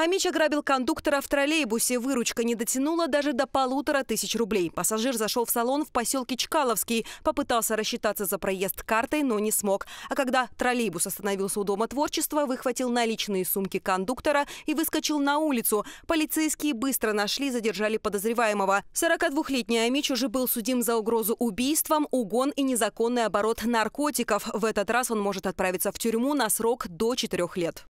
А Амич ограбил кондуктора в троллейбусе. Выручка не дотянула даже до полутора тысяч рублей. Пассажир зашел в салон в поселке Чкаловский. Попытался рассчитаться за проезд картой, но не смог. А когда троллейбус остановился у Дома творчества, выхватил наличные сумки кондуктора и выскочил на улицу. Полицейские быстро нашли и задержали подозреваемого. 42-летний Амич уже был судим за угрозу убийством, угон и незаконный оборот наркотиков. В этот раз он может отправиться в тюрьму на срок до 4 лет.